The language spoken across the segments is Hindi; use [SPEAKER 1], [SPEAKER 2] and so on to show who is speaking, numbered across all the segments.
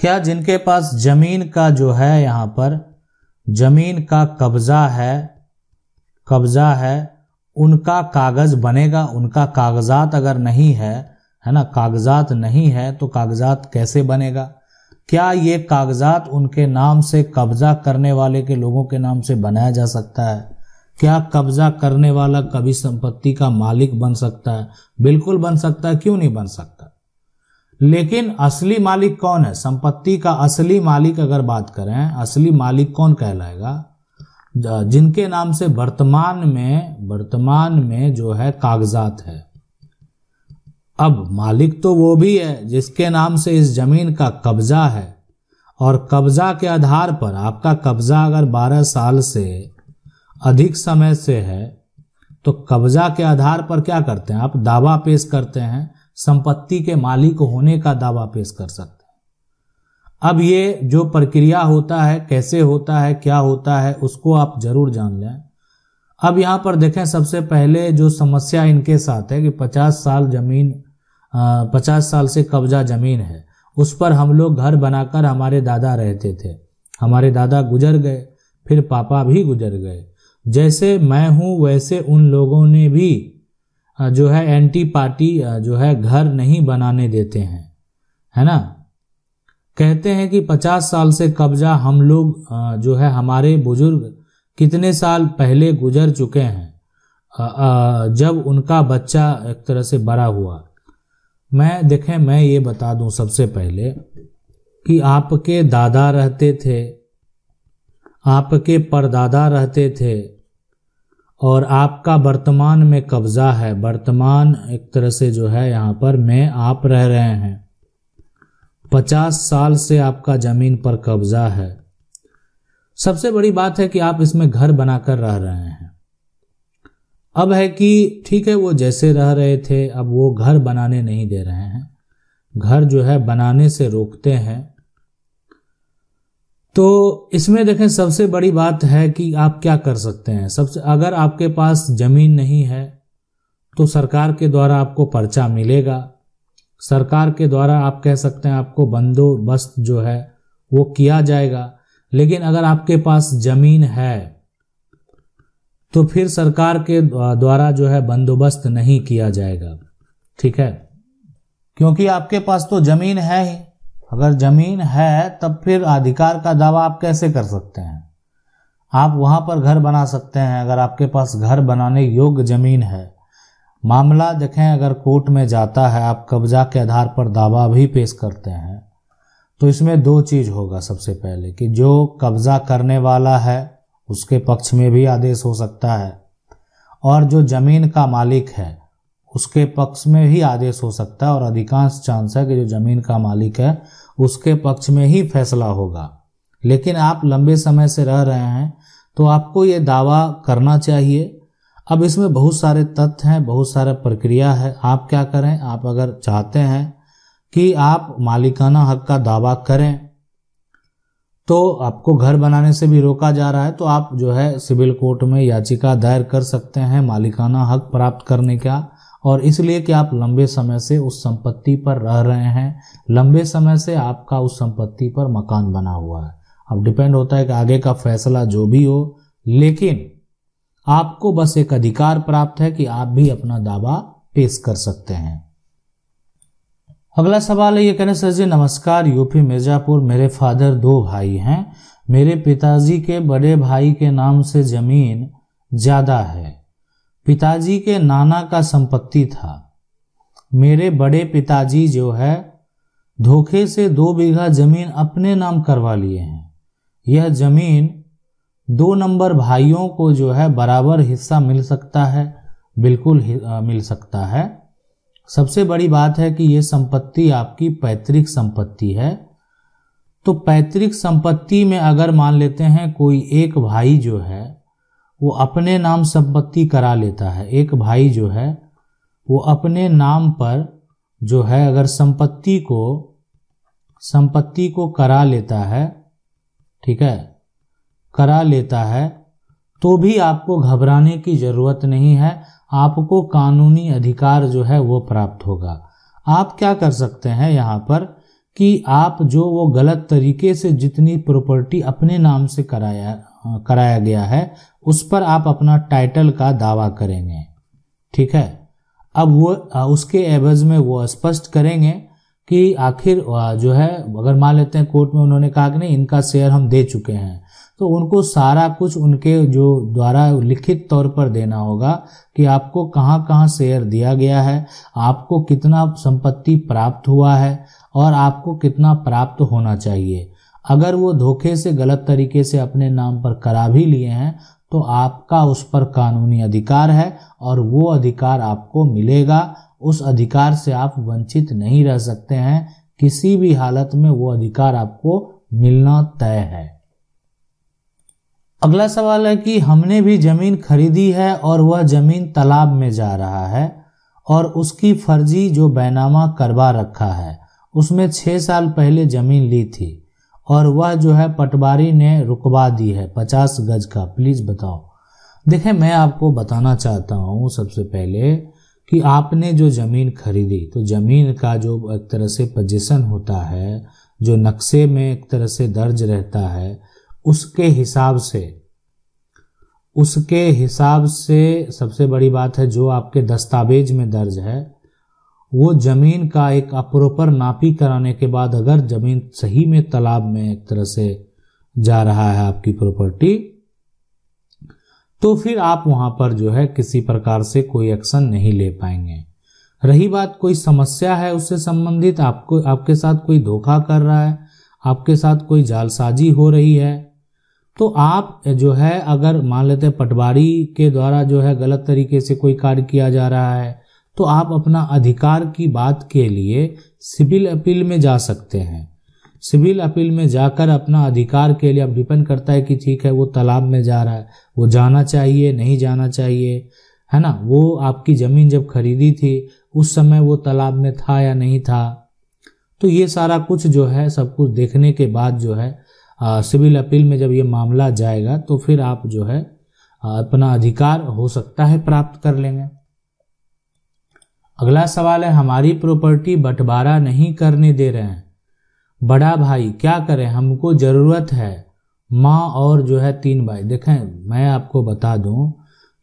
[SPEAKER 1] क्या जिनके पास जमीन का जो है यहाँ पर जमीन का कब्जा है कब्जा है उनका कागज बनेगा उनका कागजात अगर नहीं है है ना कागजात नहीं है तो कागजात कैसे बनेगा क्या ये कागजात उनके नाम से कब्जा करने वाले के लोगों के नाम से बनाया जा सकता है क्या कब्जा करने वाला कभी संपत्ति का मालिक बन सकता है बिल्कुल बन सकता है क्यों नहीं बन सकता लेकिन असली मालिक कौन है संपत्ति का असली मालिक अगर बात करें असली मालिक कौन कहलाएगा जिनके नाम से वर्तमान में वर्तमान में जो है कागजात है अब मालिक तो वो भी है जिसके नाम से इस जमीन का कब्जा है और कब्जा के आधार पर आपका कब्जा अगर 12 साल से अधिक समय से है तो कब्जा के आधार पर क्या करते हैं आप दावा पेश करते हैं संपत्ति के मालिक होने का दावा पेश कर सकते हैं अब ये जो प्रक्रिया होता है कैसे होता है क्या होता है उसको आप जरूर जान लें अब यहाँ पर देखें सबसे पहले जो समस्या इनके साथ है कि 50 साल जमीन पचास साल से कब्जा जमीन है उस पर हम लोग घर बनाकर हमारे दादा रहते थे हमारे दादा गुजर गए फिर पापा भी गुजर गए जैसे मैं हूँ वैसे उन लोगों ने भी जो है एंटी पार्टी जो है घर नहीं बनाने देते हैं है ना कहते हैं कि पचास साल से कब्जा हम लोग जो है हमारे बुजुर्ग कितने साल पहले गुजर चुके हैं जब उनका बच्चा एक तरह से बड़ा हुआ मैं देखें मैं ये बता दूं सबसे पहले कि आपके दादा रहते थे आपके परदादा रहते थे और आपका वर्तमान में कब्जा है वर्तमान एक तरह से जो है यहाँ पर मैं आप रह रहे हैं पचास साल से आपका जमीन पर कब्जा है सबसे बड़ी बात है कि आप इसमें घर बनाकर रह रहे हैं अब है कि ठीक है वो जैसे रह रहे थे अब वो घर बनाने नहीं दे रहे हैं घर जो है बनाने से रोकते हैं तो इसमें देखें सबसे बड़ी बात है कि आप क्या कर सकते हैं सबसे अगर आपके पास ज़मीन नहीं है तो सरकार के द्वारा आपको पर्चा मिलेगा सरकार के द्वारा आप कह सकते हैं आपको बंदोबस्त जो है वो किया जाएगा लेकिन अगर आपके पास ज़मीन है तो फिर सरकार के द्वारा जो है बंदोबस्त नहीं किया जाएगा ठीक है क्योंकि आपके पास तो ज़मीन है ही अगर ज़मीन है तब फिर अधिकार का दावा आप कैसे कर सकते हैं आप वहाँ पर घर बना सकते हैं अगर आपके पास घर बनाने योग्य ज़मीन है मामला देखें अगर कोर्ट में जाता है आप कब्जा के आधार पर दावा भी पेश करते हैं तो इसमें दो चीज़ होगा सबसे पहले कि जो कब्जा करने वाला है उसके पक्ष में भी आदेश हो सकता है और जो ज़मीन का मालिक है उसके पक्ष में ही आदेश हो सकता है और अधिकांश चांस है कि जो जमीन का मालिक है उसके पक्ष में ही फैसला होगा लेकिन आप लंबे समय से रह रहे हैं तो आपको ये दावा करना चाहिए अब इसमें बहुत सारे तथ्य हैं बहुत सारे प्रक्रिया है आप क्या करें आप अगर चाहते हैं कि आप मालिकाना हक का दावा करें तो आपको घर बनाने से भी रोका जा रहा है तो आप जो है सिविल कोर्ट में याचिका दायर कर सकते हैं मालिकाना हक प्राप्त करने का और इसलिए कि आप लंबे समय से उस संपत्ति पर रह रहे हैं लंबे समय से आपका उस संपत्ति पर मकान बना हुआ है अब डिपेंड होता है कि आगे का फैसला जो भी हो लेकिन आपको बस एक अधिकार प्राप्त है कि आप भी अपना दावा पेश कर सकते हैं अगला सवाल है ये कहने सर जी नमस्कार यूपी मिर्जापुर मेरे फादर दो भाई हैं मेरे पिताजी के बड़े भाई के नाम से जमीन ज्यादा है पिताजी के नाना का संपत्ति था मेरे बड़े पिताजी जो है धोखे से दो बीघा जमीन अपने नाम करवा लिए हैं यह जमीन दो नंबर भाइयों को जो है बराबर हिस्सा मिल सकता है बिल्कुल आ, मिल सकता है सबसे बड़ी बात है कि यह संपत्ति आपकी पैतृक संपत्ति है तो पैतृक संपत्ति में अगर मान लेते हैं कोई एक भाई जो है वो अपने नाम संपत्ति करा लेता है एक भाई जो है वो अपने नाम पर जो है अगर संपत्ति को संपत्ति को करा लेता है ठीक है करा लेता है तो भी आपको घबराने की ज़रूरत नहीं है आपको कानूनी अधिकार जो है वो प्राप्त होगा आप क्या कर सकते हैं यहाँ पर कि आप जो वो गलत तरीके से जितनी प्रॉपर्टी अपने नाम से कराया कराया गया है उस पर आप अपना टाइटल का दावा करेंगे ठीक है अब वो उसके एवज में वो स्पष्ट करेंगे कि आखिर जो है अगर मान लेते हैं कोर्ट में उन्होंने कहा कि नहीं इनका शेयर हम दे चुके हैं तो उनको सारा कुछ उनके जो द्वारा लिखित तौर पर देना होगा कि आपको कहाँ कहाँ शेयर दिया गया है आपको कितना संपत्ति प्राप्त हुआ है और आपको कितना प्राप्त होना चाहिए अगर वो धोखे से गलत तरीके से अपने नाम पर करा भी लिए हैं तो आपका उस पर कानूनी अधिकार है और वो अधिकार आपको मिलेगा उस अधिकार से आप वंचित नहीं रह सकते हैं किसी भी हालत में वो अधिकार आपको मिलना तय है अगला सवाल है कि हमने भी जमीन खरीदी है और वह जमीन तालाब में जा रहा है और उसकी फर्जी जो बैनामा करवा रखा है उसमें छह साल पहले जमीन ली थी और वह जो है पटवारी ने रुकवा दी है पचास गज का प्लीज़ बताओ देखें मैं आपको बताना चाहता हूँ सबसे पहले कि आपने जो ज़मीन खरीदी तो ज़मीन का जो एक तरह से पोजिशन होता है जो नक्शे में एक तरह से दर्ज रहता है उसके हिसाब से उसके हिसाब से सबसे बड़ी बात है जो आपके दस्तावेज में दर्ज है वो ज़मीन का एक अप्रोपर नापी कराने के बाद अगर ज़मीन सही में तालाब में एक तरह से जा रहा है आपकी प्रॉपर्टी तो फिर आप वहां पर जो है किसी प्रकार से कोई एक्शन नहीं ले पाएंगे रही बात कोई समस्या है उससे संबंधित आपको आपके साथ कोई धोखा कर रहा है आपके साथ कोई जालसाजी हो रही है तो आप जो है अगर मान लेते पटवारी के द्वारा जो है गलत तरीके से कोई कार्य किया जा रहा है तो आप अपना अधिकार की बात के लिए सिविल अपील में जा सकते हैं सिविल अपील में जाकर अपना अधिकार के लिए अब डिपेंड करता है कि ठीक है वो तालाब में जा रहा है वो जाना चाहिए नहीं जाना चाहिए है ना वो आपकी ज़मीन जब खरीदी थी उस समय वो तालाब में था या नहीं था तो ये सारा कुछ जो है सब कुछ देखने के बाद जो है सिविल अपील में जब ये मामला जाएगा तो फिर आप जो है अपना अधिकार हो सकता है प्राप्त कर लेंगे अगला सवाल है हमारी प्रॉपर्टी बंटवारा नहीं करने दे रहे हैं बड़ा भाई क्या करें हमको ज़रूरत है माँ और जो है तीन भाई देखें मैं आपको बता दूं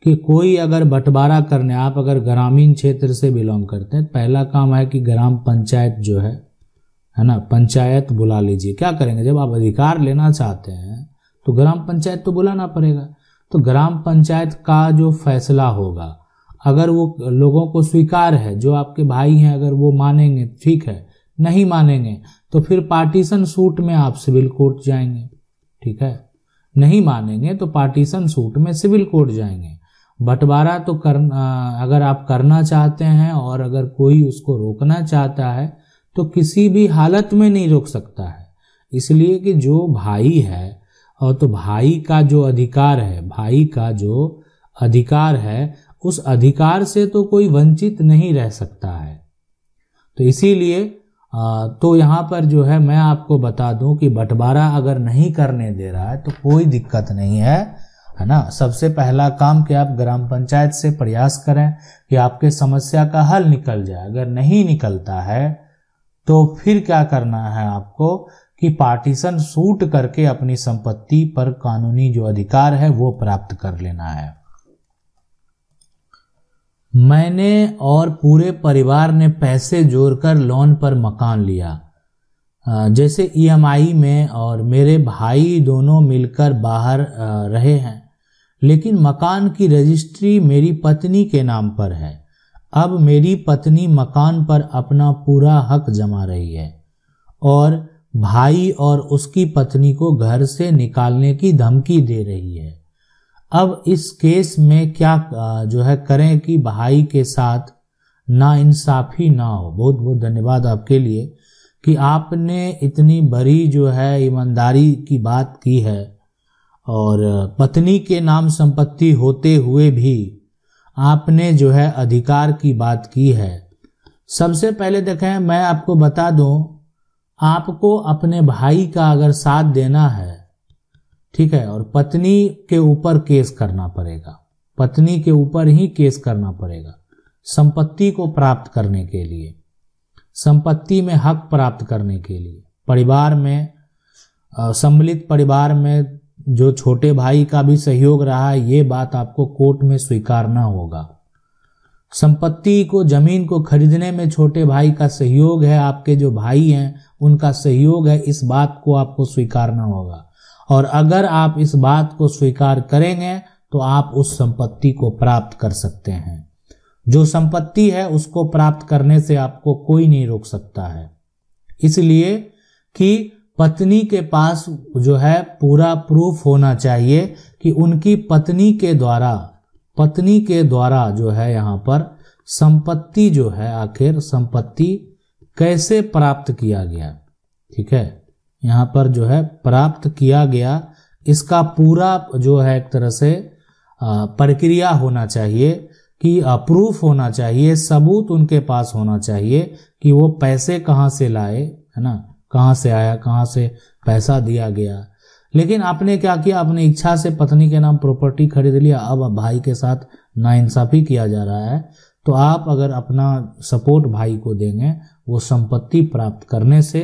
[SPEAKER 1] कि कोई अगर बंटवारा करने आप अगर ग्रामीण क्षेत्र से बिलोंग करते हैं पहला काम है कि ग्राम पंचायत जो है है ना पंचायत बुला लीजिए क्या करेंगे जब आप अधिकार लेना चाहते हैं तो ग्राम पंचायत तो बुलाना पड़ेगा तो ग्राम पंचायत का जो फैसला होगा अगर वो लोगों को स्वीकार है जो आपके भाई हैं अगर वो मानेंगे ठीक है नहीं मानेंगे तो फिर पार्टीशन सूट में आप सिविल कोर्ट जाएंगे ठीक है नहीं मानेंगे तो पार्टीशन सूट में सिविल कोर्ट जाएंगे बंटवारा तो कर अगर आप करना चाहते हैं और अगर कोई उसको रोकना चाहता है तो किसी भी हालत में नहीं रोक सकता है इसलिए कि जो भाई है और तो भाई का जो अधिकार है भाई का जो अधिकार है उस अधिकार से तो कोई वंचित नहीं रह सकता है तो इसीलिए तो यहाँ पर जो है मैं आपको बता दूं कि बंटवारा अगर नहीं करने दे रहा है तो कोई दिक्कत नहीं है है ना सबसे पहला काम कि आप ग्राम पंचायत से प्रयास करें कि आपके समस्या का हल निकल जाए अगर नहीं निकलता है तो फिर क्या करना है आपको कि पार्टीशन सूट करके अपनी संपत्ति पर कानूनी जो अधिकार है वो प्राप्त कर लेना है मैंने और पूरे परिवार ने पैसे जोड़कर लोन पर मकान लिया जैसे ईएमआई e में और मेरे भाई दोनों मिलकर बाहर रहे हैं लेकिन मकान की रजिस्ट्री मेरी पत्नी के नाम पर है अब मेरी पत्नी मकान पर अपना पूरा हक जमा रही है और भाई और उसकी पत्नी को घर से निकालने की धमकी दे रही है अब इस केस में क्या जो है करें कि भाई के साथ ना इंसाफी ना हो बहुत बहुत धन्यवाद आपके लिए कि आपने इतनी बड़ी जो है ईमानदारी की बात की है और पत्नी के नाम संपत्ति होते हुए भी आपने जो है अधिकार की बात की है सबसे पहले देखें मैं आपको बता दूं आपको अपने भाई का अगर साथ देना है ठीक है और पत्नी के ऊपर केस करना पड़ेगा पत्नी के ऊपर ही केस करना पड़ेगा संपत्ति को प्राप्त करने के लिए संपत्ति में हक प्राप्त करने के लिए परिवार में सम्मिलित परिवार में जो छोटे भाई का भी सहयोग रहा है ये बात आपको कोर्ट में स्वीकारना होगा संपत्ति को जमीन को खरीदने में छोटे भाई का सहयोग है आपके जो भाई हैं उनका सहयोग है इस बात को आपको स्वीकारना होगा और अगर आप इस बात को स्वीकार करेंगे तो आप उस संपत्ति को प्राप्त कर सकते हैं जो संपत्ति है उसको प्राप्त करने से आपको कोई नहीं रोक सकता है इसलिए कि पत्नी के पास जो है पूरा प्रूफ होना चाहिए कि उनकी पत्नी के द्वारा पत्नी के द्वारा जो है यहाँ पर संपत्ति जो है आखिर संपत्ति कैसे प्राप्त किया गया ठीक है यहाँ पर जो है प्राप्त किया गया इसका पूरा जो है एक तरह से प्रक्रिया होना चाहिए कि अप्रूफ होना चाहिए सबूत उनके पास होना चाहिए कि वो पैसे कहाँ से लाए है ना कहाँ से आया कहाँ से पैसा दिया गया लेकिन आपने क्या किया आपने इच्छा से पत्नी के नाम प्रॉपर्टी खरीद लिया अब भाई के साथ नाइंसाफी किया जा रहा है तो आप अगर अपना सपोर्ट भाई को देंगे वो संपत्ति प्राप्त करने से